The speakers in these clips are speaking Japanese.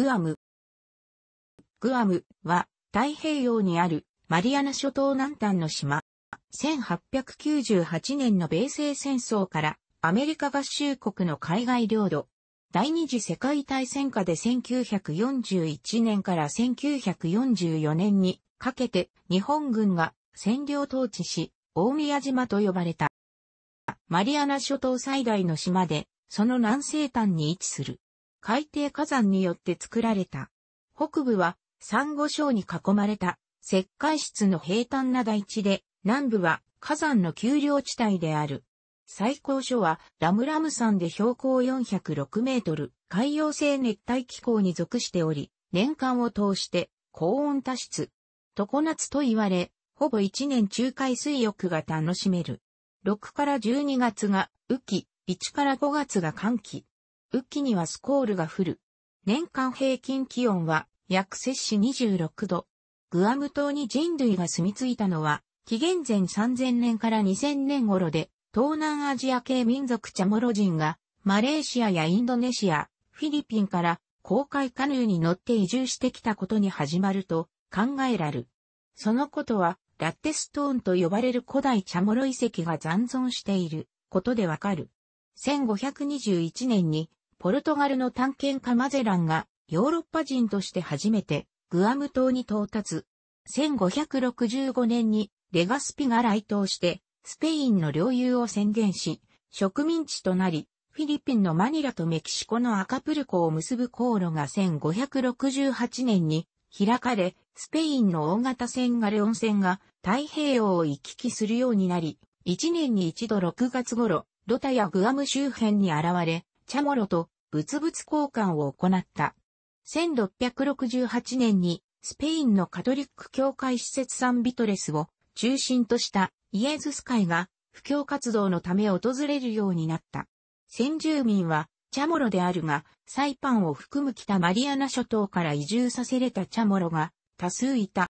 グアム。グアムは太平洋にあるマリアナ諸島南端の島。1898年の米西戦争からアメリカ合衆国の海外領土。第二次世界大戦下で1941年から1944年にかけて日本軍が占領統治し、大宮島と呼ばれた。マリアナ諸島最大の島で、その南西端に位置する。海底火山によって作られた。北部は、珊瑚礁に囲まれた、石灰質の平坦な大地で、南部は火山の丘陵地帯である。最高所はラムラム山で標高406メートル、海洋性熱帯気候に属しており、年間を通して高温多湿、常夏と言われ、ほぼ一年中海水浴が楽しめる。6から12月が雨季、1から5月が寒季、雨季にはスコールが降る。年間平均気温は約摂氏26度。グアム島に人類が住み着いたのは、紀元前3000年から2000年頃で、東南アジア系民族チャモロ人が、マレーシアやインドネシア、フィリピンから公開カヌーに乗って移住してきたことに始まると考えられる。そのことは、ラッテストーンと呼ばれる古代チャモロ遺跡が残存していることでわかる。1521年にポルトガルの探検家マゼランが、ヨーロッパ人として初めて、グアム島に到達。1565年に、レガスピが来島して、スペインの領有を宣言し、植民地となり、フィリピンのマニラとメキシコのアカプルコを結ぶ航路が1568年に開かれ、スペインの大型船ガレオン船が太平洋を行き来するようになり、1年に一度6月頃、ドタやグアム周辺に現れ、チャモロと物々交換を行った。1668年にスペインのカトリック教会施設サンビトレスを中心としたイエズス会が布教活動のため訪れるようになった。先住民はチャモロであるが、サイパンを含む北マリアナ諸島から移住させれたチャモロが多数いた。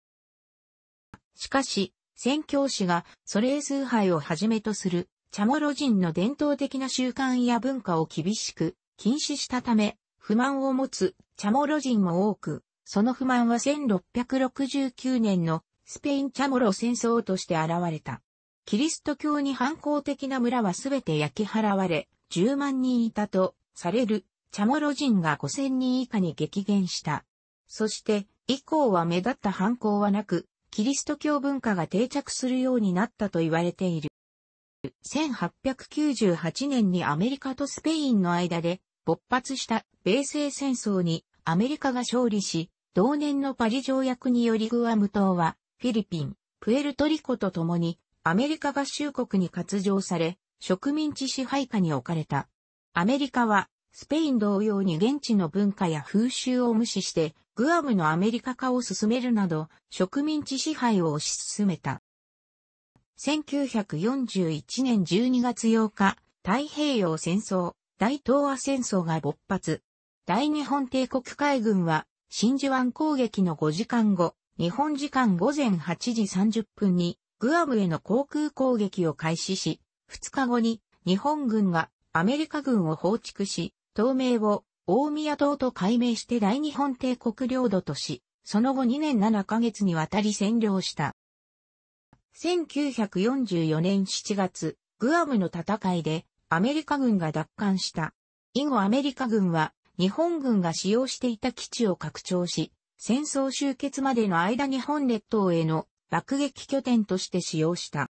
しかし、宣教師がソレー崇拝をはじめとするチャモロ人の伝統的な習慣や文化を厳しく禁止したため、不満を持つチャモロ人も多く、その不満は1669年のスペインチャモロ戦争として現れた。キリスト教に反抗的な村はすべて焼き払われ、10万人いたとされるチャモロ人が5000人以下に激減した。そして以降は目立った反抗はなく、キリスト教文化が定着するようになったと言われている。1898年にアメリカとスペインの間で勃発した米西戦争にアメリカが勝利し、同年のパリ条約によりグアム島はフィリピン、プエルトリコと共にアメリカ合衆国に割譲され、植民地支配下に置かれた。アメリカはスペイン同様に現地の文化や風習を無視して、グアムのアメリカ化を進めるなど、植民地支配を推し進めた。1941年12月8日、太平洋戦争、大東亜戦争が勃発。大日本帝国海軍は、真珠湾攻撃の5時間後、日本時間午前8時30分に、グアムへの航空攻撃を開始し、2日後に日本軍がアメリカ軍を放逐し、東名を大宮島と改名して大日本帝国領土とし、その後2年7ヶ月にわたり占領した。1944年7月、グアムの戦いでアメリカ軍が奪還した。以後アメリカ軍は日本軍が使用していた基地を拡張し、戦争終結までの間日本列島への爆撃拠点として使用した。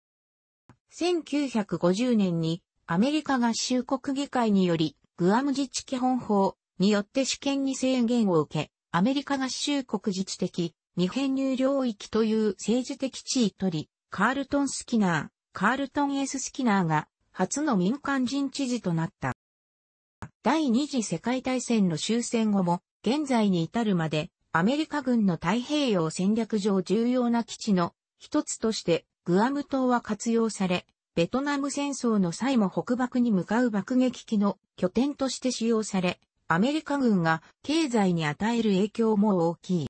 1950年にアメリカ合衆国議会によりグアム自治基本法によって主権に制限を受け、アメリカ合衆国自治的日本入領域という政治的地位取り、カールトン・スキナー、カールトン・エスキナーが初の民間人知事となった。第二次世界大戦の終戦後も、現在に至るまで、アメリカ軍の太平洋戦略上重要な基地の一つとして、グアム島は活用され、ベトナム戦争の際も北爆に向かう爆撃機の拠点として使用され、アメリカ軍が経済に与える影響も大きい。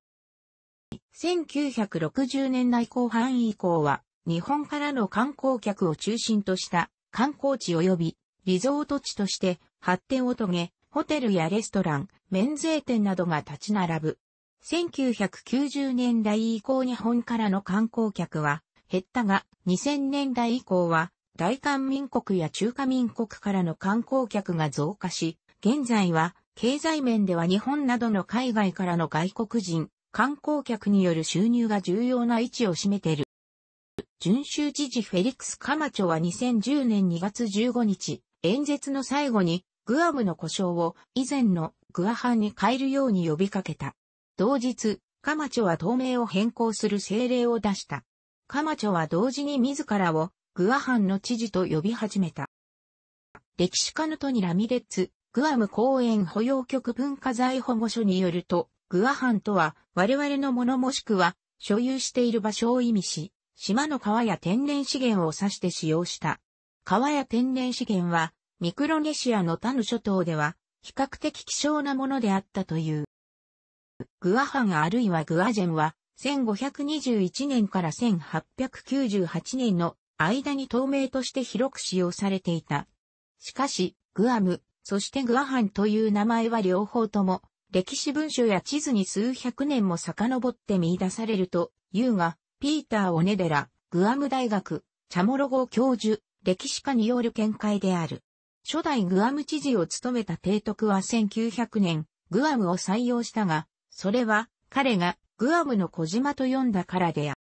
1960年代後半以降は、日本からの観光客を中心とした観光地及びリゾート地として発展を遂げ、ホテルやレストラン、免税店などが立ち並ぶ。1990年代以降日本からの観光客は減ったが、2000年代以降は大韓民国や中華民国からの観光客が増加し、現在は経済面では日本などの海外からの外国人、観光客による収入が重要な位置を占めている。準州知事フェリックス・カマチョは2010年2月15日、演説の最後に、グアムの故障を以前のグアハンに変えるように呼びかけた。同日、カマチョは党名を変更する政令を出した。カマチョは同時に自らをグアハンの知事と呼び始めた。歴史家のトニ・ラミレッツ、グアム公園保養局文化財保護所によると、グアハンとは我々のものもしくは所有している場所を意味し、島の川や天然資源を指して使用した。川や天然資源は、ミクロネシアの他の諸島では、比較的希少なものであったという。グアハンあるいはグアジェンは、1521年から1898年の間に透明として広く使用されていた。しかし、グアム、そしてグアハンという名前は両方とも、歴史文書や地図に数百年も遡って見出されると、いうが、ピーター・オネデラ、グアム大学、チャモロゴ教授、歴史家による見解である。初代グアム知事を務めた提督は1900年、グアムを採用したが、それは彼がグアムの小島と呼んだからである。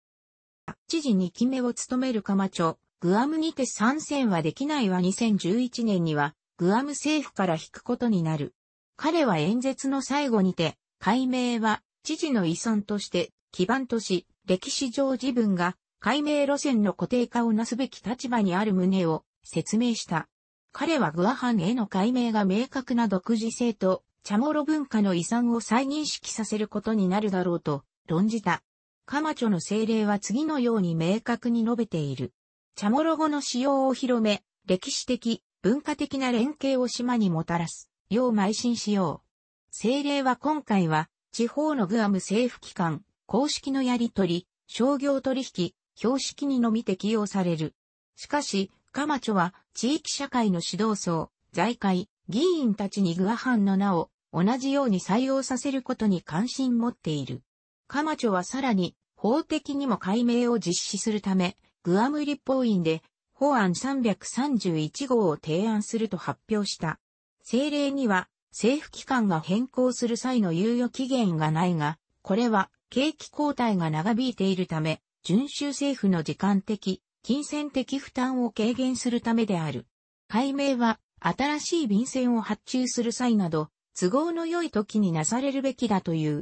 知事2期目を務めるカマチョ、グアムにて参戦はできないは2011年には、グアム政府から引くことになる。彼は演説の最後にて、解明は知事の遺存として基盤とし、歴史上自分が解明路線の固定化をなすべき立場にある旨を説明した。彼はグアハンへの解明が明確な独自性とチャモロ文化の遺産を再認識させることになるだろうと論じた。カマチョの精霊は次のように明確に述べている。チャモロ語の使用を広め、歴史的、文化的な連携を島にもたらす、よう邁進しよう。精霊は今回は、地方のグアム政府機関、公式のやり取り、商業取引、標識にのみ適用される。しかし、カマチョは地域社会の指導層、財界、議員たちにグアハンの名を同じように採用させることに関心持っている。カマチョはさらに法的にも解明を実施するため、グアム立法院で法案331号を提案すると発表した。政令には政府機関が変更する際の猶予期限がないが、これは景気交代が長引いているため、遵州政府の時間的、金銭的負担を軽減するためである。解明は、新しい便箋を発注する際など、都合の良い時になされるべきだという。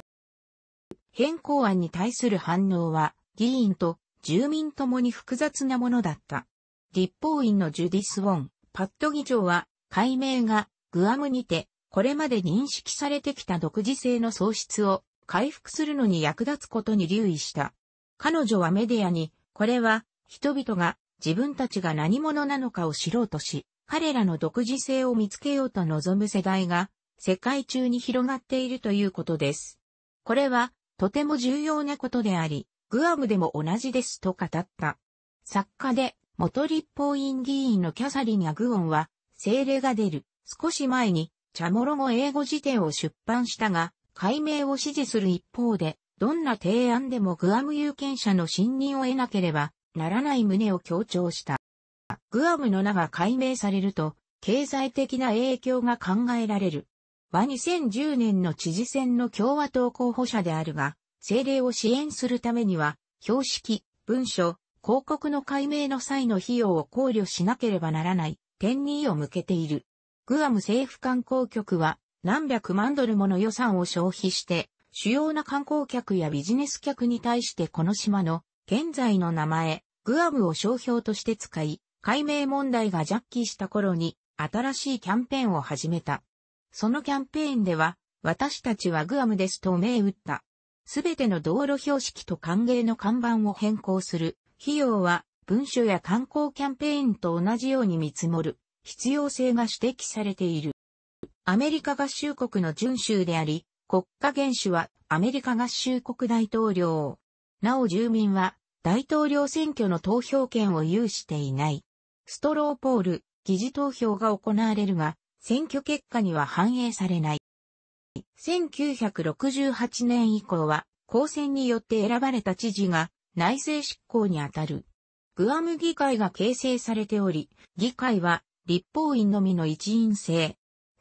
変更案に対する反応は、議員と住民ともに複雑なものだった。立法院のジュディス・ウォン、パッド議長は、解明がグアムにて、これまで認識されてきた独自性の喪失を回復するのに役立つことに留意した。彼女はメディアに、これは人々が自分たちが何者なのかを知ろうとし、彼らの独自性を見つけようと望む世代が世界中に広がっているということです。これはとても重要なことであり、グアムでも同じですと語った。作家で元立法院議員のキャサリン・やグオンは、精霊が出る少し前にチャモロ語英語辞典を出版したが、解明を支持する一方で、どんな提案でもグアム有権者の信任を得なければならない旨を強調した。グアムの名が解明されると、経済的な影響が考えられる。は2010年の知事選の共和党候補者であるが、政令を支援するためには、標識、文書、広告の解明の際の費用を考慮しなければならない、点にを向けている。グアム政府観光局は、何百万ドルもの予算を消費して、主要な観光客やビジネス客に対してこの島の現在の名前、グアムを商標として使い、解明問題がジャッキーした頃に新しいキャンペーンを始めた。そのキャンペーンでは、私たちはグアムですと銘打った。すべての道路標識と歓迎の看板を変更する。費用は文書や観光キャンペーンと同じように見積もる必要性が指摘されている。アメリカ合衆国の準州であり、国家元首はアメリカ合衆国大統領。なお住民は大統領選挙の投票権を有していない。ストローポール、議事投票が行われるが、選挙結果には反映されない。1968年以降は、公選によって選ばれた知事が内政執行にあたる。グアム議会が形成されており、議会は立法院のみの一員制、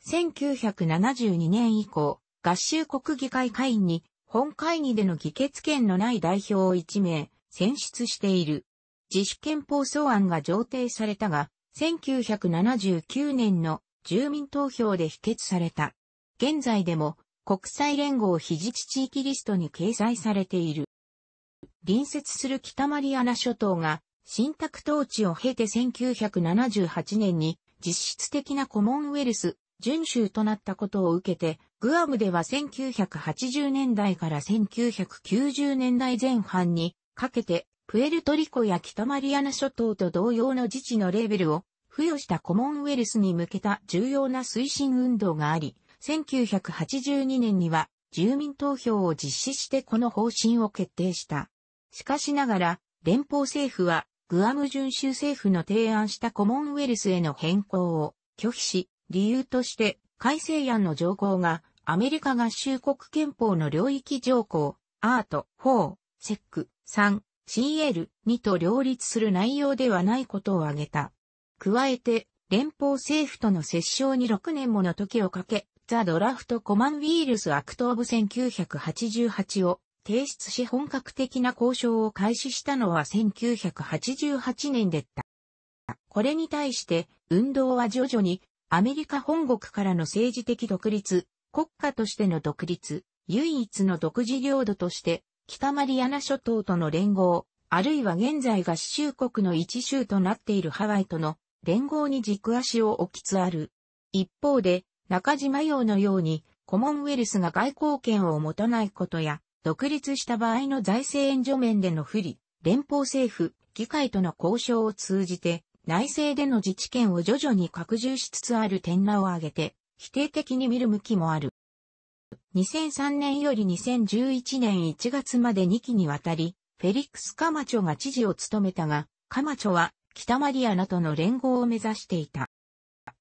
1972年以降、合衆国議会会員に本会議での議決権のない代表を1名選出している。自主憲法草案が上呈されたが、1979年の住民投票で否決された。現在でも国際連合非自治地域リストに掲載されている。隣接する北マリアナ諸島が新宅統治を経て1978年に実質的なコモンウェルス準州となったことを受けて、グアムでは1980年代から1990年代前半にかけて、プエルトリコや北マリアナ諸島と同様の自治のレーベルを付与したコモンウェルスに向けた重要な推進運動があり、1982年には住民投票を実施してこの方針を決定した。しかしながら、連邦政府はグアム準州政府の提案したコモンウェルスへの変更を拒否し、理由として、改正案の条項が、アメリカ合衆国憲法の領域条項、アート、4、セック、3、CL、2と両立する内容ではないことを挙げた。加えて、連邦政府との折衝に6年もの時をかけ、ザ・ドラフト・コマン・ウィールス・アクト・オブ・1988を提出し本格的な交渉を開始したのは1988年でった。これに対して、運動は徐々にアメリカ本国からの政治的独立、国家としての独立、唯一の独自領土として、北マリアナ諸島との連合、あるいは現在合衆国の一州となっているハワイとの連合に軸足を置きつある。一方で、中島洋のように、コモンウェルスが外交権を持たないことや、独立した場合の財政援助面での不利、連邦政府、議会との交渉を通じて、内政での自治権を徐々に拡充しつつある点名を挙げて、否定的に見る向きもある。2003年より2011年1月まで2期にわたり、フェリックス・カマチョが知事を務めたが、カマチョは北マリアナとの連合を目指していた。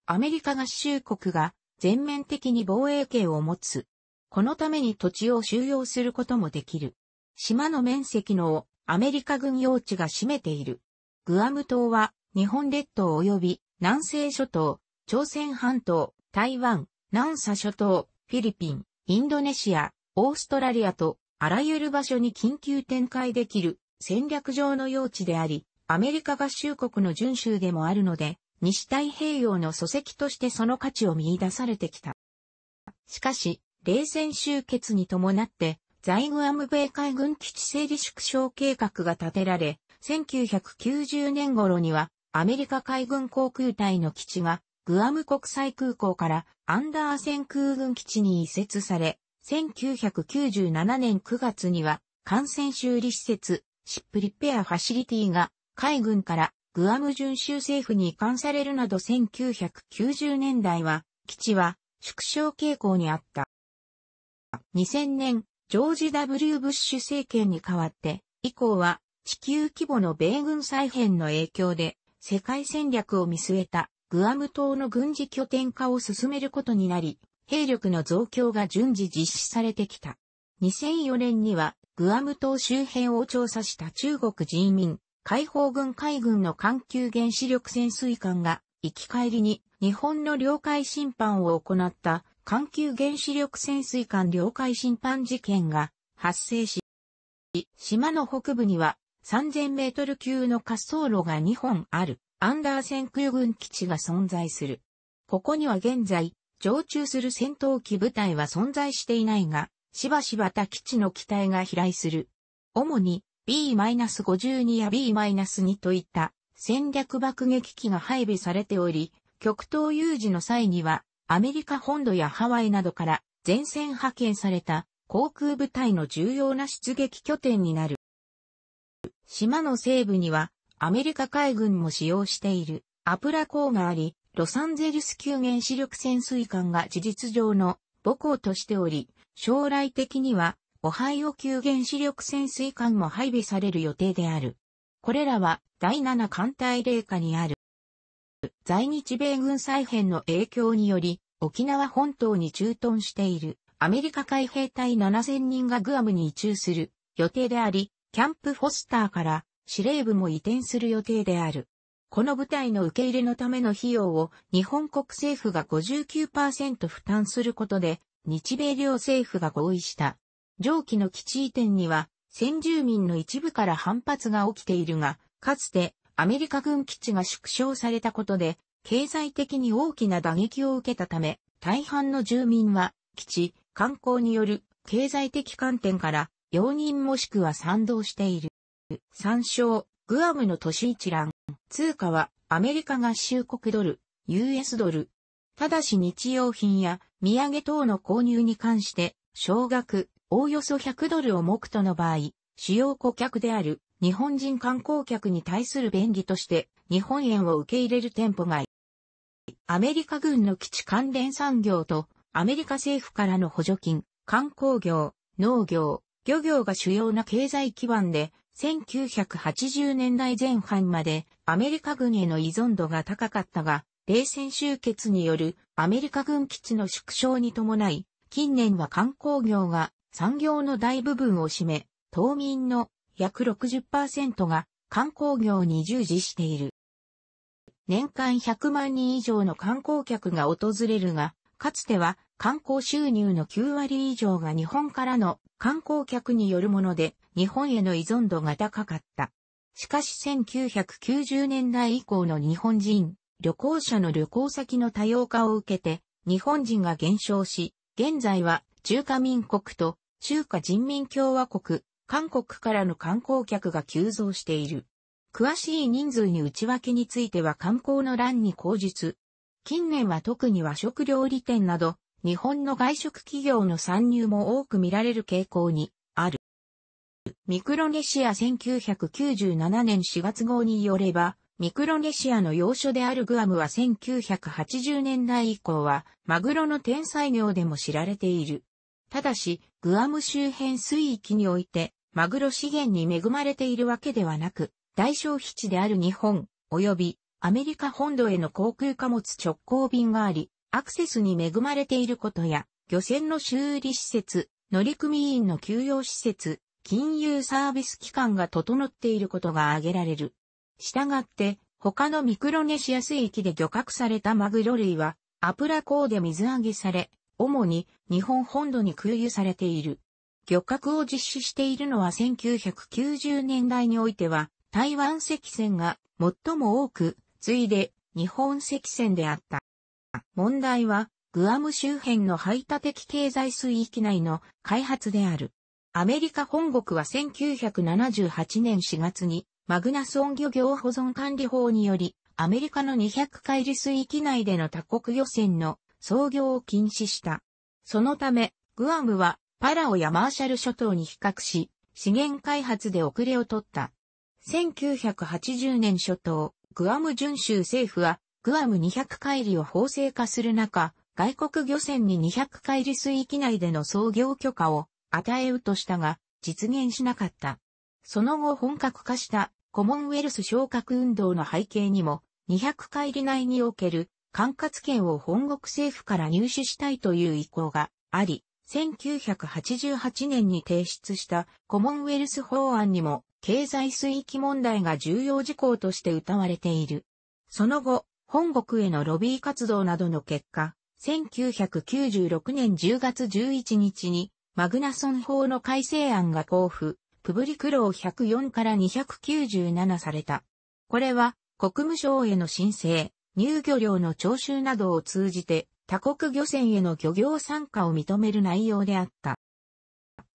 アメリカ合衆国が全面的に防衛権を持つ。このために土地を収容することもできる。島の面積のをアメリカ軍用地が占めている。グアム島は日本列島及び南西諸島、朝鮮半島、台湾、南沙諸島、フィリピン、インドネシア、オーストラリアとあらゆる場所に緊急展開できる戦略上の用地であり、アメリカ合衆国の遵州でもあるので、西太平洋の礎石としてその価値を見出されてきた。しかし、冷戦終結に伴って、在グアム米海軍基地整理縮小計画が立てられ、1990年頃にはアメリカ海軍航空隊の基地が、グアム国際空港からアンダーセン空軍基地に移設され、1997年9月には、感染修理施設、シップリペアファシリティが、海軍からグアム準州政府に移管されるなど1990年代は、基地は縮小傾向にあった。2000年、ジョージ・ W・ ブッシュ政権に代わって、以降は地球規模の米軍再編の影響で世界戦略を見据えたグアム島の軍事拠点化を進めることになり、兵力の増強が順次実施されてきた。2004年にはグアム島周辺を調査した中国人民解放軍海軍の環球原子力潜水艦が行き帰りに日本の領海侵犯を行った環球原子力潜水艦領海侵犯事件が発生し、島の北部には3000メートル級の滑走路が2本ある、アンダーセン空軍基地が存在する。ここには現在、常駐する戦闘機部隊は存在していないが、しばしば他基地の機体が飛来する。主に B-52 や B-2 といった戦略爆撃機が配備されており、極東有事の際にはアメリカ本土やハワイなどから前線派遣された航空部隊の重要な出撃拠点になる。島の西部にはアメリカ海軍も使用しているアプラ港があり、ロサンゼルス級原子力潜水艦が事実上の母港としており、将来的にはオハイオ級原子力潜水艦も配備される予定である。これらは第7艦隊霊下にある。在日米軍再編の影響により、沖縄本島に駐屯しているアメリカ海兵隊7000人がグアムに移駐する予定であり、キャンプ・フォスターから司令部も移転する予定である。この部隊の受け入れのための費用を日本国政府が59%負担することで、日米両政府が合意した。上記の基地移転には、先住民の一部から反発が起きているが、かつてアメリカ軍基地が縮小されたことで、経済的に大きな打撃を受けたため、大半の住民は、基地、観光による経済的観点から容認もしくは賛同している。参照、グアムの都市一覧。通貨はアメリカ合衆国ドル、US ドル。ただし日用品や土産等の購入に関して、少額、おおよそ100ドルを目途の場合、主要顧客である日本人観光客に対する便宜として日本円を受け入れる店舗がアメリカ軍の基地関連産業とアメリカ政府からの補助金、観光業、農業、漁業が主要な経済基盤で、1980年代前半までアメリカ軍への依存度が高かったが、冷戦終結によるアメリカ軍基地の縮小に伴い、近年は観光業が産業の大部分を占め、島民の約60%が観光業に従事している。年間100万人以上の観光客が訪れるが、かつては観光収入の9割以上が日本からの観光客によるもので、日本への依存度が高かった。しかし1990年代以降の日本人、旅行者の旅行先の多様化を受けて、日本人が減少し、現在は中華民国と中華人民共和国、韓国からの観光客が急増している。詳しい人数に内訳については観光の欄に口述、近年は特に和食料理店など、日本の外食企業の参入も多く見られる傾向にある。ミクロネシア1997年4月号によれば、ミクロネシアの要所であるグアムは1980年代以降は、マグロの天才業でも知られている。ただし、グアム周辺水域において、マグロ資源に恵まれているわけではなく、大消費地である日本、及びアメリカ本土への航空貨物直行便があり、アクセスに恵まれていることや、漁船の修理施設、乗組員の休養施設、金融サービス機関が整っていることが挙げられる。したがって、他のミクロネシア水域で漁獲されたマグロ類は、アプラ港で水揚げされ、主に日本本土に空輸されている。漁獲を実施しているのは1990年代においては、台湾赤線が最も多く次いで日本赤線であった。問題は、グアム周辺の排他的経済水域内の開発である。アメリカ本国は1978年4月にマグナソン漁業保存管理法により、アメリカの200海里水域内での他国漁船の操業を禁止した。そのため、グアムはパラオやマーシャル諸島に比較し、資源開発で遅れを取った。1980年初頭、グアム準州政府は、グアム200海里を法制化する中、外国漁船に200海里水域内での操業許可を与えうとしたが、実現しなかった。その後本格化したコモンウェルス昇格運動の背景にも、200海里内における管轄権を本国政府から入手したいという意向があり、1988年に提出したコモンウェルス法案にも経済水域問題が重要事項として謳われている。その後、本国へのロビー活動などの結果、1996年10月11日にマグナソン法の改正案が交付、プブリクロー104から297された。これは国務省への申請、入漁料の徴収などを通じて他国漁船への漁業参加を認める内容であった。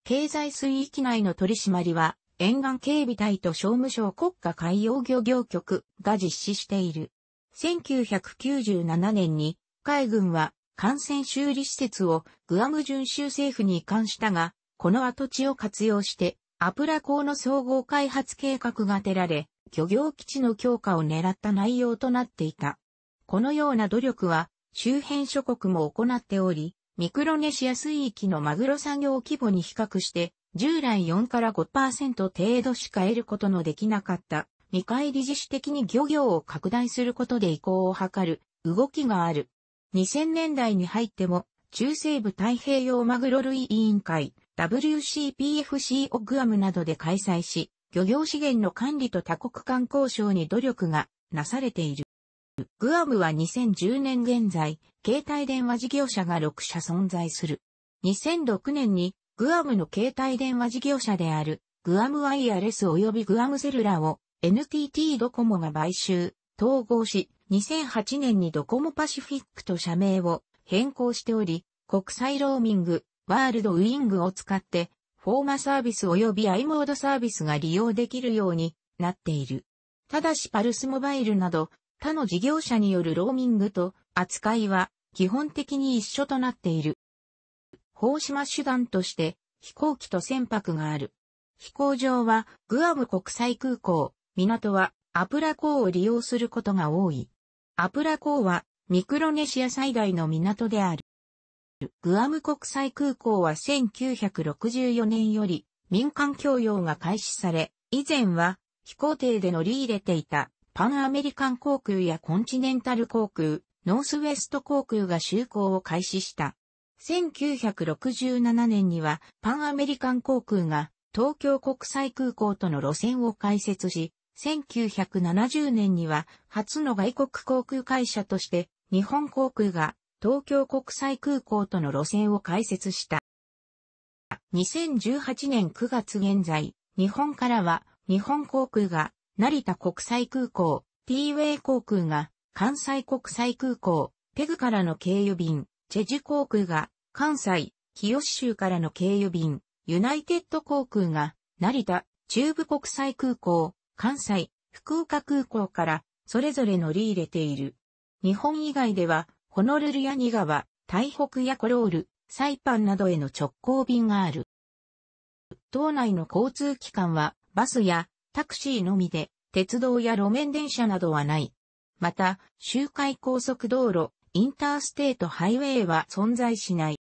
経済水域内の取り締まりは、沿岸警備隊と商務省国家海洋漁業局が実施している。1997年に海軍は感染修理施設をグアム準州政府に移管したが、この跡地を活用してアプラ港の総合開発計画が出られ、漁業基地の強化を狙った内容となっていた。このような努力は周辺諸国も行っており、ミクロネシア水域のマグロ産業規模に比較して、従来4から5%程度しか得ることのできなかった、見返り自主的に漁業を拡大することで移行を図る動きがある。2000年代に入っても、中西部太平洋マグロ類委員会、WCPFC オグアムなどで開催し、漁業資源の管理と多国間交渉に努力がなされている。グアムは2010年現在、携帯電話事業者が6社存在する。2006年にグアムの携帯電話事業者であるグアムワイヤレス及びグアムセルラを NTT ドコモが買収、統合し、2008年にドコモパシフィックと社名を変更しており、国際ローミング、ワールドウィングを使って、フォーマサービス及び i モードサービスが利用できるようになっている。ただしパルスモバイルなど他の事業者によるローミングと扱いは基本的に一緒となっている。法島手段として飛行機と船舶がある。飛行場はグアム国際空港、港はアプラ港を利用することが多い。アプラ港はミクロネシア最大の港である。グアム国際空港は1964年より民間供用が開始され、以前は飛行艇で乗り入れていたパンアメリカン航空やコンチネンタル航空、ノースウェスト航空が就航を開始した。1967年にはパンアメリカン航空が東京国際空港との路線を開設し、1970年には初の外国航空会社として日本航空が東京国際空港との路線を開設した。2018年9月現在、日本からは日本航空が成田国際空港、T-Way 航空が、関西国際空港、ペグからの経由便、チェジュ航空が、関西、清州からの経由便、ユナイテッド航空が、成田、中部国際空港、関西、福岡空港から、それぞれ乗り入れている。日本以外では、ホノルルやニガワ、台北やコロール、サイパンなどへの直行便がある。島内の交通機関は、バスやタクシーのみで、鉄道や路面電車などはない。また、周回高速道路、インターステートハイウェイは存在しない。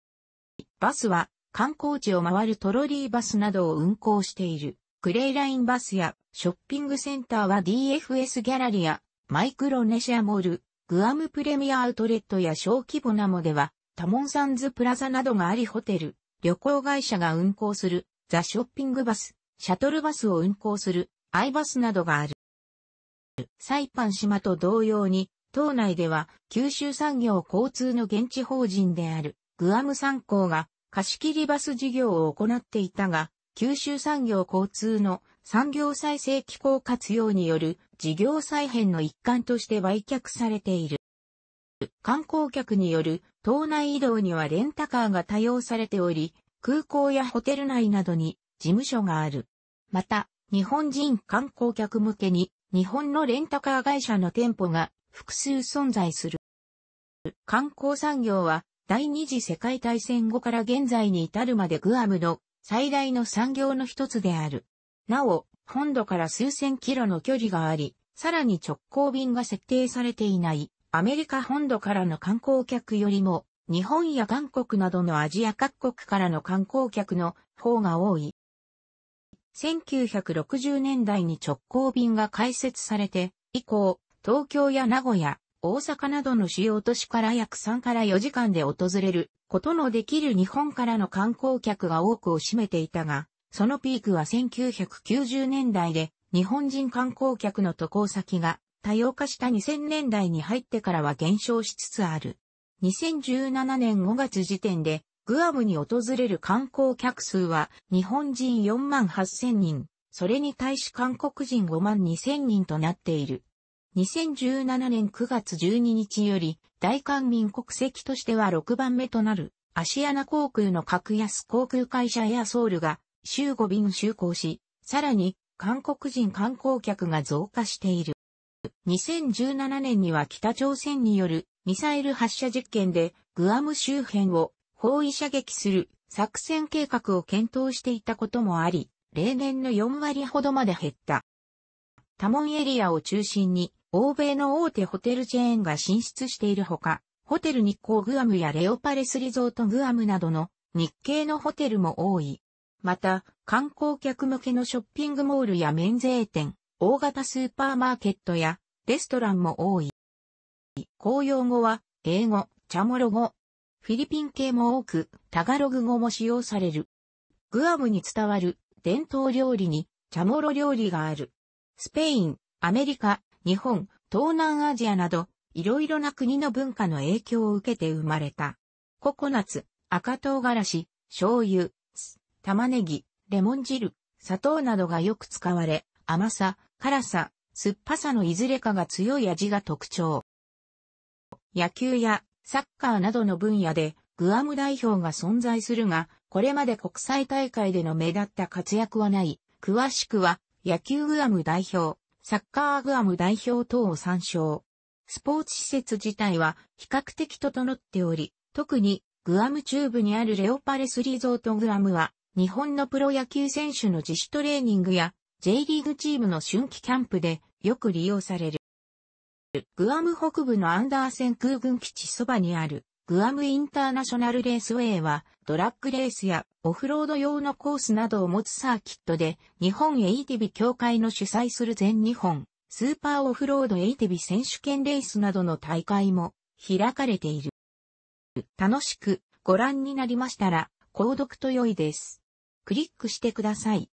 バスは、観光地を回るトロリーバスなどを運行している。クレイラインバスや、ショッピングセンターは DFS ギャラリア、マイクロネシアモール、グアムプレミアアウトレットや小規模なもでは、タモンサンズプラザなどがありホテル、旅行会社が運行するザ・ショッピングバス、シャトルバスを運行するアイバスなどがある。サイパン島と同様に、島内では九州産業交通の現地法人であるグアム産工が貸し切りバス事業を行っていたが、九州産業交通の産業再生機構活用による事業再編の一環として売却されている。観光客による島内移動にはレンタカーが多用されており、空港やホテル内などに事務所がある。また、日本人観光客向けに、日本のレンタカー会社の店舗が複数存在する。観光産業は、第二次世界大戦後から現在に至るまでグアムの最大の産業の一つである。なお、本土から数千キロの距離があり、さらに直行便が設定されていないアメリカ本土からの観光客よりも日本や韓国などのアジア各国からの観光客の方が多い。1960年代に直行便が開設されて、以降、東京や名古屋、大阪などの主要都市から約3から4時間で訪れることのできる日本からの観光客が多くを占めていたが、そのピークは1990年代で日本人観光客の渡航先が多様化した2000年代に入ってからは減少しつつある。2017年5月時点でグアムに訪れる観光客数は日本人4万8000人、それに対し韓国人5万2000人となっている。2017年9月12日より、大韓民国籍としては6番目となる、アシアナ航空の格安航空会社エアソウルが、週5便就航し、さらに、韓国人観光客が増加している。2017年には北朝鮮によるミサイル発射実験でグアム周辺を包囲射撃する作戦計画を検討していたこともあり、例年の4割ほどまで減った。多門エリアを中心に、欧米の大手ホテルチェーンが進出しているほか、ホテル日光グアムやレオパレスリゾートグアムなどの日系のホテルも多い。また、観光客向けのショッピングモールや免税店、大型スーパーマーケットやレストランも多い。公用語は英語、チャモロ語、フィリピン系も多く、タガログ語も使用される。グアムに伝わる伝統料理にチャモロ料理がある。スペイン、アメリカ、日本、東南アジアなど、いろいろな国の文化の影響を受けて生まれた。ココナッツ、赤唐辛子、醤油、玉ねぎ、レモン汁、砂糖などがよく使われ、甘さ、辛さ、酸っぱさのいずれかが強い味が特徴。野球やサッカーなどの分野でグアム代表が存在するが、これまで国際大会での目立った活躍はない。詳しくは、野球グアム代表、サッカーグアム代表等を参照。スポーツ施設自体は比較的整っており、特にグアム中部にあるレオパレスリゾートグアムは、日本のプロ野球選手の自主トレーニングや、J リーグチームの春季キャンプでよく利用される。グアム北部のアンダーセン空軍基地そばにあるグアムインターナショナルレースウェイはドラッグレースやオフロード用のコースなどを持つサーキットで日本エイティビ協会の主催する全日本スーパーオフロードエイティビ選手権レースなどの大会も開かれている。楽しくご覧になりましたら購読と良いです。クリックしてください。